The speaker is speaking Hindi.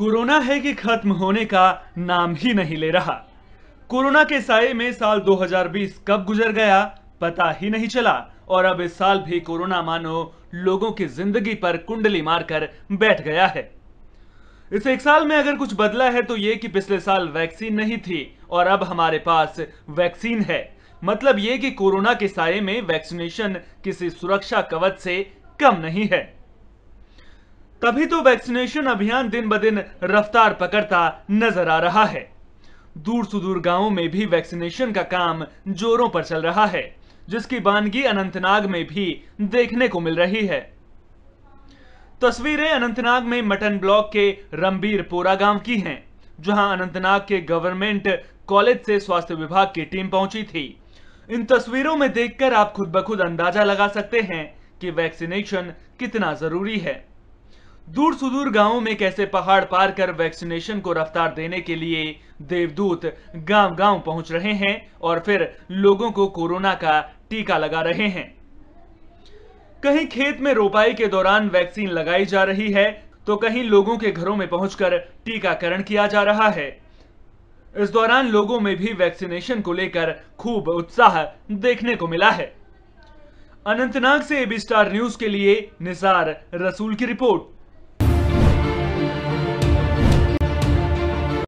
कोरोना है कि खत्म होने का नाम ही नहीं ले रहा कोरोना के साय में साल 2020 कब गुजर गया पता ही नहीं चला और अब इस साल भी कोरोना मानो लोगों की जिंदगी पर कुंडली मारकर बैठ गया है इस एक साल में अगर कुछ बदला है तो ये कि पिछले साल वैक्सीन नहीं थी और अब हमारे पास वैक्सीन है मतलब ये कि कोरोना के साय में वैक्सीनेशन किसी सुरक्षा कवच से कम नहीं है तभी तो वैक्सीनेशन अभियान दिन ब दिन रफ्तार पकड़ता नजर आ रहा है दूर सुदूर गांवों में भी वैक्सीनेशन का काम जोरों पर चल रहा है जिसकी वानगी अनंतनाग में भी देखने को मिल रही है तस्वीरें अनंतनाग में मटन ब्लॉक के रंबीरपोरा गांव की हैं, जहां अनंतनाग के गवर्नमेंट कॉलेज से स्वास्थ्य विभाग की टीम पहुंची थी इन तस्वीरों में देखकर आप खुद ब खुद अंदाजा लगा सकते हैं कि वैक्सीनेशन कितना जरूरी है दूर सुदूर गांवों में कैसे पहाड़ पार कर वैक्सीनेशन को रफ्तार देने के लिए देवदूत गांव गांव पहुंच रहे हैं और फिर लोगों को कोरोना का टीका लगा रहे हैं कहीं खेत में रोपाई के दौरान वैक्सीन लगाई जा रही है तो कहीं लोगों के घरों में पहुंचकर टीकाकरण किया जा रहा है इस दौरान लोगों में भी वैक्सीनेशन को लेकर खूब उत्साह देखने को मिला है अनंतनाग से एबी स्टार न्यूज के लिए निसार रसूल की रिपोर्ट